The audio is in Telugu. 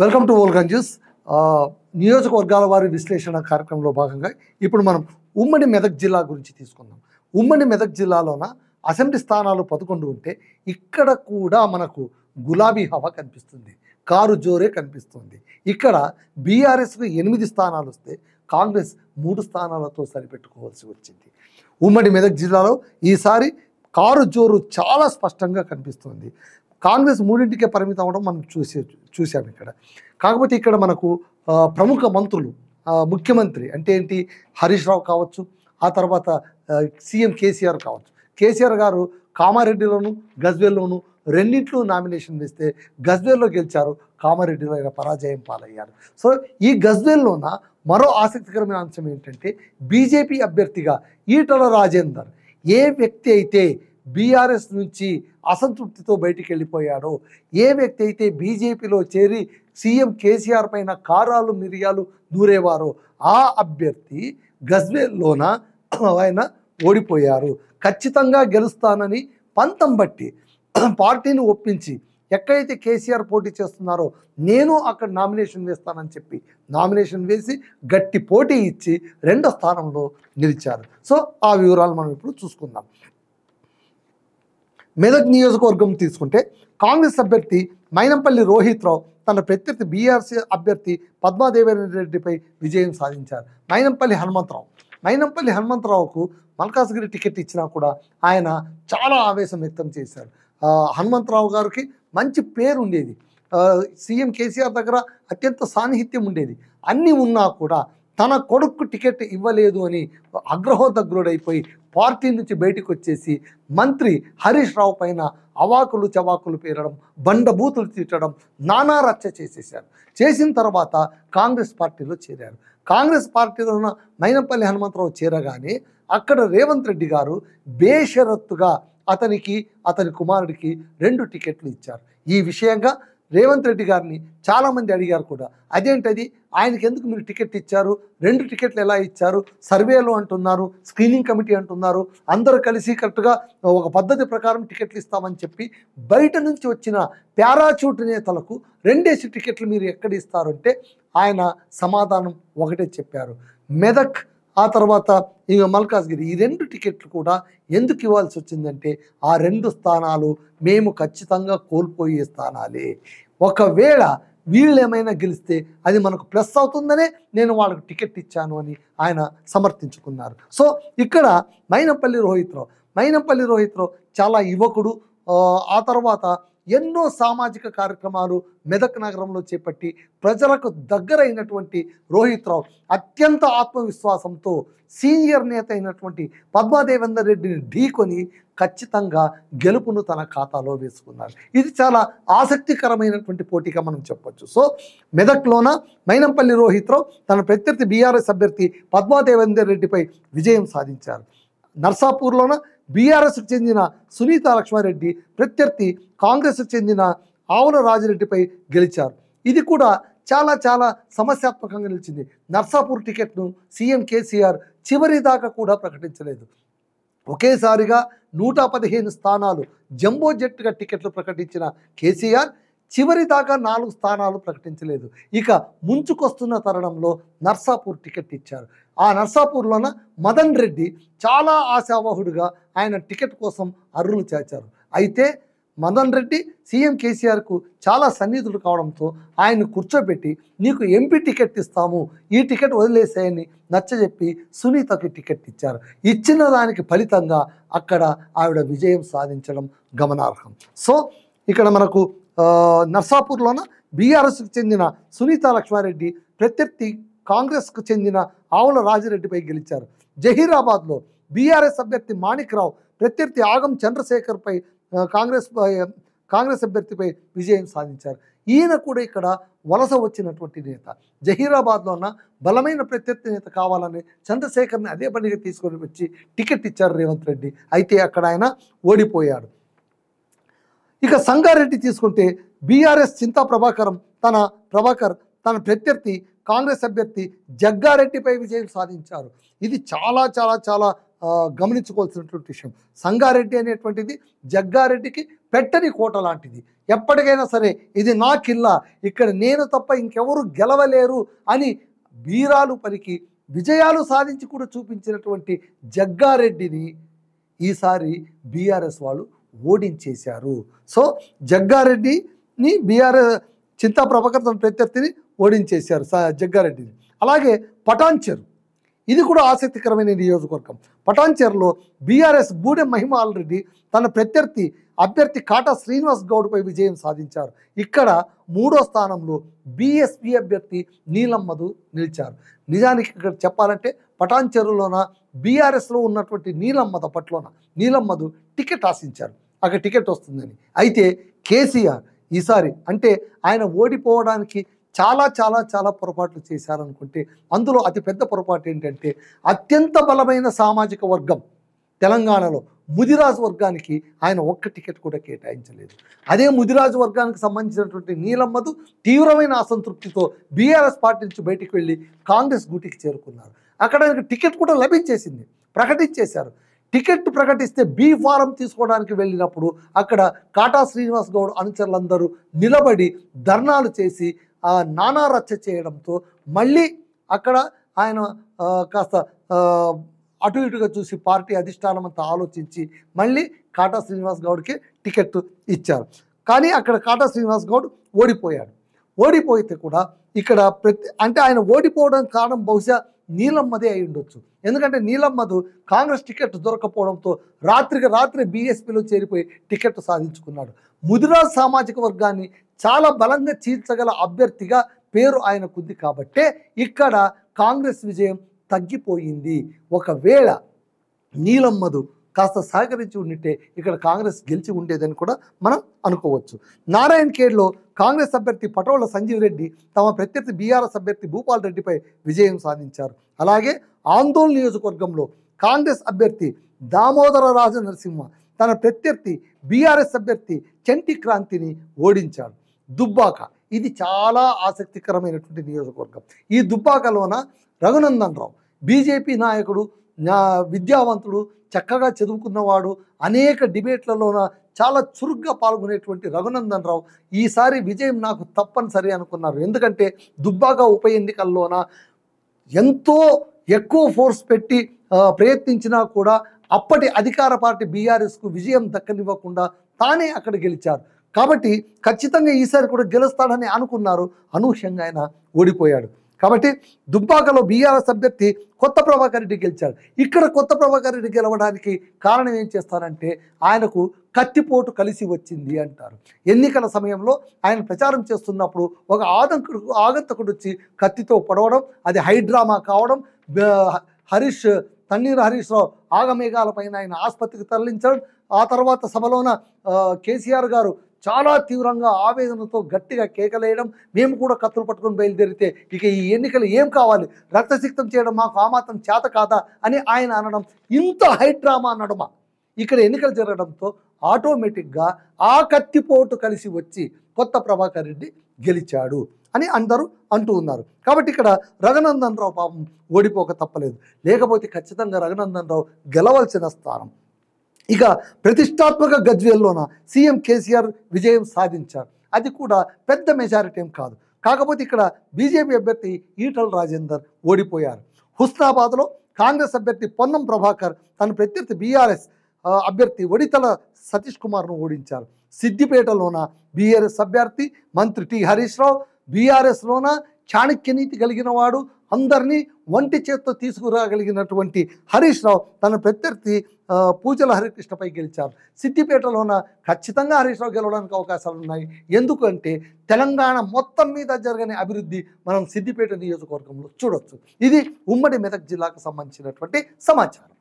వెల్కమ్ టు ఓల్గన్ న్యూస్ నియోజకవర్గాల వారి విశ్లేషణ కార్యక్రమంలో భాగంగా ఇప్పుడు మనం ఉమ్మడి మెదక్ జిల్లా గురించి తీసుకుందాం ఉమ్మడి మెదక్ జిల్లాలోన అసెంబ్లీ స్థానాలు పదకొండు ఉంటే ఇక్కడ కూడా మనకు గులాబీ హవా కనిపిస్తుంది కారు జోరే కనిపిస్తుంది ఇక్కడ బీఆర్ఎస్కు ఎనిమిది స్థానాలు వస్తే కాంగ్రెస్ మూడు స్థానాలతో సరిపెట్టుకోవాల్సి వచ్చింది ఉమ్మడి మెదక్ జిల్లాలో ఈసారి కారు జోరు చాలా స్పష్టంగా కనిపిస్తుంది కాంగ్రెస్ మూడింటికే పరిమితం అవడం మనం చూసే చూసాం ఇక్కడ కాకపోతే ఇక్కడ మనకు ప్రముఖ మంత్రులు ముఖ్యమంత్రి అంటే ఏంటి హరీష్ రావు కావచ్చు ఆ తర్వాత సీఎం కేసీఆర్ కావచ్చు కేసీఆర్ గారు కామారెడ్డిలోను గజ్వేల్లోను రెండింటిలో నామినేషన్ వేస్తే గజ్వేల్లో గెలిచారు కామారెడ్డిలో ఆయన పరాజయం పాలయ్యారు సో ఈ గజ్వేల్లోన మరో ఆసక్తికరమైన అంశం ఏంటంటే బీజేపీ అభ్యర్థిగా ఈటల రాజేందర్ ఏ వ్యక్తి అయితే బీఆర్ఎస్ నుంచి అసంతృప్తితో బయటికి వెళ్ళిపోయాడు ఏ వ్యక్తి అయితే బీజేపీలో చేరి సీఎం కేసీఆర్ పైన కారాలు మిరియాలు దూరేవారో ఆ అభ్యర్థి గజ్వేల్లోన ఆయన ఓడిపోయారు ఖచ్చితంగా గెలుస్తానని పంతం బట్టి పార్టీని ఒప్పించి ఎక్కడైతే కేసీఆర్ పోటీ చేస్తున్నారో నేను అక్కడ నామినేషన్ వేస్తానని చెప్పి నామినేషన్ వేసి గట్టి పోటీ ఇచ్చి రెండో స్థానంలో నిలిచారు సో ఆ వివరాలు మనం ఇప్పుడు చూసుకుందాం మెదక్ నియోజకవర్గం తీసుకుంటే కాంగ్రెస్ అభ్యర్థి మైనంపల్లి రోహిత్రావు తన ప్రత్యర్థి బీఆర్సీ అభ్యర్థి పద్మాదేవేంద్ర రెడ్డిపై విజయం సాధించారు మైనంపల్లి హనుమంతరావు మైనంపల్లి హనుమంతరావుకు మల్కాజ్గిరి టికెట్ ఇచ్చినా కూడా ఆయన చాలా ఆవేశం వ్యక్తం చేశారు హనుమంతరావు గారికి మంచి పేరు ఉండేది సీఎం కేసీఆర్ దగ్గర అత్యంత సాన్నిహిత్యం ఉండేది అన్నీ ఉన్నా కూడా తన కొడుకు టికెట్ ఇవ్వలేదు అని అగ్రహోదగ్రుడైపోయి పార్టీ నుంచి బయటకు వచ్చేసి మంత్రి హరీష్ రావు పైన అవాకులు చవాకులు పేరడం బండబూతులు తీర్చడం నానా రచ్చ చేసేసారు చేసిన తర్వాత కాంగ్రెస్ పార్టీలో చేరారు కాంగ్రెస్ పార్టీలో ఉన్న మైనపల్లి హనుమంతరావు చేరగానే అక్కడ రేవంత్ రెడ్డి గారు బేషరత్తుగా అతనికి అతని కుమారుడికి రెండు టికెట్లు ఇచ్చారు ఈ విషయంగా రేవంత్ రెడ్డి గారిని చాలామంది అడిగారు కూడా అదేంటది ఆయనకి ఎందుకు మీరు టికెట్ ఇచ్చారు రెండు టికెట్లు ఎలా ఇచ్చారు సర్వేలు అంటున్నారు స్క్రీనింగ్ కమిటీ అంటున్నారు అందరూ కలిసి కరెక్ట్గా ఒక పద్ధతి ప్రకారం టికెట్లు ఇస్తామని చెప్పి బయట నుంచి వచ్చిన పారాచూట్ నేతలకు రెండేసి టికెట్లు మీరు ఎక్కడ ఇస్తారంటే ఆయన సమాధానం ఒకటే చెప్పారు మెదక్ ఆ తర్వాత ఇక మల్కాజ్గిరి ఈ రెండు టికెట్లు కూడా ఎందుకు ఇవ్వాల్సి వచ్చిందంటే ఆ రెండు స్థానాలు మేము ఖచ్చితంగా కోల్పోయే స్థానాలే ఒకవేళ వీళ్ళు ఏమైనా గెలిస్తే అది మనకు ప్లస్ అవుతుందనే నేను వాళ్ళకు టికెట్ ఇచ్చాను అని ఆయన సమర్థించుకున్నారు సో ఇక్కడ మైనంపల్లి రోహిత్రావు మైనంపల్లి రోహిత్రావు చాలా యువకుడు ఆ తర్వాత ఎన్నో సామాజిక కార్యక్రమాలు మెదక్ నగరంలో చేపట్టి ప్రజలకు దగ్గరైనటువంటి రోహిత్ రావు అత్యంత ఆత్మవిశ్వాసంతో సీనియర్ నేత అయినటువంటి పద్మాదేవేందర్ రెడ్డిని ఢీకొని ఖచ్చితంగా గెలుపును తన ఖాతాలో వేసుకున్నారు ఇది చాలా ఆసక్తికరమైనటువంటి పోటీగా మనం చెప్పొచ్చు సో మెదక్లోన మైనంపల్లి రోహిత్ రావు తన ప్రత్యర్థి బీఆర్ఎస్ అభ్యర్థి పద్మాదేవేందర్ రెడ్డిపై విజయం సాధించారు నర్సాపూర్లోన బీఆర్ఎస్కు చెందిన సునీత లక్ష్మారెడ్డి ప్రత్యర్థి కాంగ్రెస్కు చెందిన ఆవుల రాజిరెడ్డిపై గెలిచారు ఇది కూడా చాలా చాలా సమస్యాత్మకంగా నిలిచింది నర్సాపూర్ టికెట్ను సీఎం కేసీఆర్ చివరి దాకా కూడా ప్రకటించలేదు ఒకేసారిగా నూట పదిహేను స్థానాలు జంబో జట్టుగా టికెట్లు ప్రకటించిన కేసీఆర్ చివరి దాకా నాలుగు స్థానాలు ప్రకటించలేదు ఇక ముంచుకొస్తున్న తరుణంలో నర్సాపూర్ టికెట్ ఇచ్చారు ఆ నర్సాపూర్లోన మదన్ రెడ్డి చాలా ఆశావహుడుగా ఆయన టికెట్ కోసం అర్రులు చేర్చారు అయితే మదన్ రెడ్డి సీఎం కేసీఆర్కు చాలా సన్నిహితుడు కావడంతో ఆయన కూర్చోబెట్టి నీకు ఎంపీ టికెట్ ఇస్తాము ఈ టికెట్ వదిలేసేయని నచ్చజెప్పి సునీతకి టికెట్ ఇచ్చారు ఇచ్చిన దానికి ఫలితంగా అక్కడ ఆవిడ విజయం సాధించడం గమనార్హం సో ఇక్కడ మనకు నర్సాపూర్లోన బీఆర్ఎస్కి చెందిన సునీత లక్ష్మారెడ్డి ప్రత్యర్థి కాంగ్రెస్కు చెందిన ఆవుల రాజిరెడ్డిపై గెలిచారు జహీరాబాద్లో బీఆర్ఎస్ అభ్యర్థి మాణిక్రావు ప్రత్యర్థి ఆగం చంద్రశేఖర్పై కాంగ్రెస్ కాంగ్రెస్ అభ్యర్థిపై విజయం సాధించారు ఈయన కూడా ఇక్కడ వలస వచ్చినటువంటి నేత జహీరాబాద్లోన ఉన్న బలమైన ప్రత్యర్థి నేత కావాలని చంద్రశేఖర్ని అదే పనిగా తీసుకొని వచ్చి టికెట్ ఇచ్చారు రేవంత్ రెడ్డి అయితే అక్కడ ఆయన ఓడిపోయాడు ఇక సంగారెడ్డి తీసుకుంటే బీఆర్ఎస్ చింతా ప్రభాకరం తన ప్రభాకర్ తన ప్రత్యర్థి కాంగ్రెస్ అభ్యర్థి జగ్గారెడ్డిపై విజయం సాధించారు ఇది చాలా చాలా చాలా గమనించుకోవాల్సినటువంటి విషయం సంగారెడ్డి అనేటువంటిది జగ్గారెడ్డికి పెట్టని కోట లాంటిది ఎప్పటికైనా సరే ఇది నా కిల్లా ఇక్కడ నేను తప్ప ఇంకెవరు గెలవలేరు అని బీరాలు పలికి విజయాలు సాధించి కూడా చూపించినటువంటి జగ్గారెడ్డిని ఈసారి బీఆర్ఎస్ వాళ్ళు ఓడించేశారు సో జగ్గారెడ్డిని బీఆర్ చింతా ప్రభాకర్ తన ప్రత్యర్థిని ఓడించేశారు జగ్గారెడ్డిని అలాగే పటాన్చెర్ ఇది కూడా ఆసక్తికరమైన నియోజకవర్గం పటాన్చెర్లో బీఆర్ఎస్ బూడె మహిమ ఆల్రెడీ తన ప్రత్యర్థి అభ్యర్థి కాటా శ్రీనివాస్ గౌడ్పై విజయం సాధించారు ఇక్కడ మూడో స్థానంలో బీఎస్పీ అభ్యర్థి నీలమ్మధు నిలిచారు నిజానికి ఇక్కడ చెప్పాలంటే పటాన్చెరులోన బీఆర్ఎస్లో ఉన్నటువంటి నీలమ్మధ పట్లోన నీలమ్మధు టికెట్ ఆశించారు అక్కడ టికెట్ వస్తుందని అయితే కేసీఆర్ ఈసారి అంటే ఆయన ఓడిపోవడానికి చాలా చాలా చాలా పొరపాట్లు చేశారనుకుంటే అందులో అతిపెద్ద పొరపాటు ఏంటంటే అత్యంత బలమైన సామాజిక వర్గం తెలంగాణలో ముదిరాజు వర్గానికి ఆయన ఒక్క టికెట్ కూడా కేటాయించలేదు అదే ముదిరాజు వర్గానికి సంబంధించినటువంటి నీలమ్మదు తీవ్రమైన అసంతృప్తితో బీఆర్ఎస్ పార్టీ నుంచి బయటికి వెళ్ళి కాంగ్రెస్ గూటికి చేరుకున్నారు అక్కడ ఆయనకు టికెట్ కూడా లభించేసింది ప్రకటించేశారు టికెట్ ప్రకటిస్తే బి ఫారం తీసుకోవడానికి వెళ్ళినప్పుడు అక్కడ కాటా శ్రీనివాస్ గౌడ్ అనుచరులందరూ నిలబడి ధర్నాలు చేసి నానా రచ్చ చేయడంతో మళ్ళీ అక్కడ ఆయన కాస్త అటు ఇటుగా చూసి పార్టీ అధిష్టానం అంతా ఆలోచించి మళ్ళీ కాటా శ్రీనివాస్ గౌడ్కి టికెట్ ఇచ్చారు కానీ అక్కడ కాటా శ్రీనివాస్ గౌడ్ ఓడిపోయాడు ఓడిపోయితే కూడా ఇక్కడ ప్రతి అంటే ఆయన ఓడిపోవడానికి కారణం బహుశా నీలమ్మదే అయి ఉండొచ్చు ఎందుకంటే నీలమ్మదు కాంగ్రెస్ టికెట్ దొరకపోవడంతో రాత్రికి రాత్రి బీఎస్పీలో చేరిపోయి టికెట్ సాధించుకున్నాడు ముదిరాజ్ సామాజిక వర్గాన్ని చాలా బలంగా చీల్చగల అభ్యర్థిగా పేరు ఆయనకుంది కాబట్టే ఇక్కడ కాంగ్రెస్ విజయం తగ్గిపోయింది ఒకవేళ నీలమ్మదు కాస్త సహకరించి ఉండితే ఇక్కడ కాంగ్రెస్ గెలిచి ఉండేదని కూడా మనం అనుకోవచ్చు నారాయణ కాంగ్రెస్ అభ్యర్థి పటోళ్ల సంజీవ్ రెడ్డి తమ ప్రత్యర్థి బీఆర్ఎస్ అభ్యర్థి భూపాల్ రెడ్డిపై విజయం సాధించారు అలాగే ఆందోళన నియోజకవర్గంలో కాంగ్రెస్ అభ్యర్థి దామోదర రాజ నరసింహ తన ప్రత్యర్థి బీఆర్ఎస్ అభ్యర్థి చంటి క్రాంతిని ఓడించాడు దుబ్బాక ఇది చాలా ఆసక్తికరమైనటువంటి నియోజకవర్గం ఈ దుబ్బాకలోన రఘునందన్ రావు బీజేపీ నాయకుడు విద్యావంతుడు చక్కగా చదువుకున్నవాడు అనేక డిబేట్లలోన చాలా చురుగ్గా పాల్గొనేటువంటి రఘునందన్ రావు ఈసారి విజయం నాకు తప్పనిసరి అనుకున్నారు ఎందుకంటే దుబ్బాక ఉప ఎన్నికల్లోన ఎంతో ఎక్కువ ఫోర్స్ పెట్టి ప్రయత్నించినా కూడా అప్పటి అధికార పార్టీ బీఆర్ఎస్కు విజయం దక్కనివ్వకుండా తానే అక్కడ గెలిచారు కాబట్టి ఖచ్చితంగా ఈసారి కూడా గెలుస్తాడని అనుకున్నారు అనూహ్యంగా ఆయన ఓడిపోయాడు కాబట్టి దుబ్బాకలో బీఆర్ఎస్ అభ్యర్థి కొత్త ప్రభాకర్ రెడ్డి గెలిచాడు ఇక్కడ కొత్త ప్రభాకర్ రెడ్డి గెలవడానికి కారణం ఏం చేస్తారంటే ఆయనకు కత్తిపోటు కలిసి వచ్చింది అంటారు ఎన్నికల సమయంలో ఆయన ప్రచారం చేస్తున్నప్పుడు ఒక ఆదంకుడు ఆగంతకుడు వచ్చి కత్తితో పొడవడం అది హైడ్రామా కావడం హరీష్ తన్నీరు హరీష్ రావు ఆగమేఘాలపైన ఆయన ఆసుపత్రికి తరలించడం ఆ తర్వాత సభలోన కేసీఆర్ గారు చాలా తీవ్రంగా ఆవేదనతో గట్టిగా కేకలేయడం మేము కూడా కత్తులు పట్టుకొని బయలుదేరితే ఇక ఈ ఎన్నికలు ఏం కావాలి రక్తసిక్తం చేయడం మాకు ఆమాత్రం చేత కాదా అని ఆయన అనడం ఇంత హైడ్రామా అనడమా ఇక్కడ ఎన్నికలు జరగడంతో ఆటోమేటిక్గా ఆ కత్తిపోటు కలిసి వచ్చి కొత్త ప్రభాకర్ రెడ్డి గెలిచాడు అని అందరూ అంటూ ఉన్నారు కాబట్టి ఇక్కడ రఘునందన్ రావు పాపం ఓడిపోక తప్పలేదు లేకపోతే ఖచ్చితంగా రఘునందన్ రావు గెలవలసిన స్థానం ఇక ప్రతిష్టాత్మక గజ్వేల్లోన సీఎం కేసీఆర్ విజయం సాధించారు అది కూడా పెద్ద మెజారిటీ ఏం కాదు కాకపోతే ఇక్కడ బీజేపీ అభ్యర్థి ఈటల రాజేందర్ ఓడిపోయారు హుస్నాబాద్లో కాంగ్రెస్ అభ్యర్థి పొన్నం ప్రభాకర్ తన ప్రత్యర్థి బీఆర్ఎస్ అభ్యర్థి ఒడితల సతీష్ కుమార్ను ఓడించారు సిద్దిపేటలోన బీఆర్ఎస్ అభ్యర్థి మంత్రి టి హరీష్ రావు బీఆర్ఎస్లోన చాణక్య నీతి కలిగిన వాడు అందరినీ వంటి చేత్తో తీసుకురాగలిగినటువంటి హరీష్ రావు తన ప్రత్యర్థి పూజల హరికృష్ణపై గెలిచారు సిద్దిపేటలోన ఖచ్చితంగా హరీష్ రావు గెలవడానికి అవకాశాలు ఉన్నాయి ఎందుకంటే తెలంగాణ మొత్తం మీద జరగని అభివృద్ధి మనం సిద్దిపేట నియోజకవర్గంలో చూడొచ్చు ఇది ఉమ్మడి మెదక్ జిల్లాకు సంబంధించినటువంటి సమాచారం